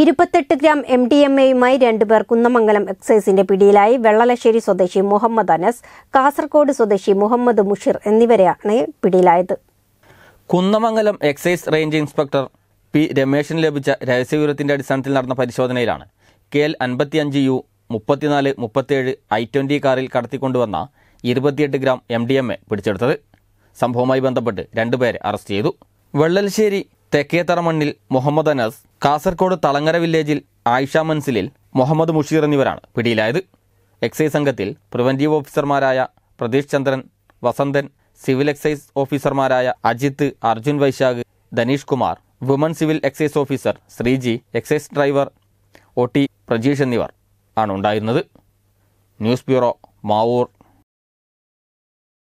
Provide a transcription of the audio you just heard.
ഇരുപത്തെട്ട് gram M D M എയുമായി രണ്ടുപേർ കുന്നമംഗലം എക്സൈസിന്റെ പിടിയിലായി വെള്ളലശ്ശേരി സ്വദേശി മുഹമ്മദ് അനസ് കാസർകോട് സ്വദേശി മുഹമ്മദ് മുഷിർ എന്നിവരെയാണ് പിടിയിലായത് Kunnamangalam excise range inspector P രമേശിന് ലഭിച്ച രഹസ്യവിവരത്തിന്റെ അടിസ്ഥാനത്തിൽ നടന്ന പരിശോധനയിലാണ് കെ എൽ അൻപത്തിയഞ്ച് യു മുപ്പത്തിനാല് മുപ്പത്തിയേഴ് ഐ ട്വന്റി കാറിൽ കടത്തിക്കൊണ്ടുവന്ന ഇരുപത്തിയെട്ട് gram M D M A പിടിച്ചെടുത്തത് സംഭവവുമായി ബന്ധപ്പെട്ട് രണ്ടുപേരെ അറസ്റ്റ് ചെയ്തു വെള്ളലശ്ശേരി മണ്ണിൽ മുഹമ്മദ് അനസ് കാസർകോട് തളങ്ങര വില്ലേജിൽ ആയിഷ മൻസിലിൽ മുഹമ്മദ് മുഷീർ എന്നിവരാണ് പിടിയിലായത് എക്സൈസ് സംഘത്തിൽ പ്രിവൻറ്റീവ് ഓഫീസർമാരായ പ്രതീഷ് ചന്ദ്രൻ വസന്തൻ സിവിൽ എക്സൈസ് ഓഫീസർമാരായ Ajith Arjun Vaisakh Dhaneesh Kumar woman civil excise officer Sreeji excise driver O T Prajeesh എന്നിവർ ആണ് ഉണ്ടായിരുന്നത് ന്യൂസ് ബ്യൂറോ മാവൂർ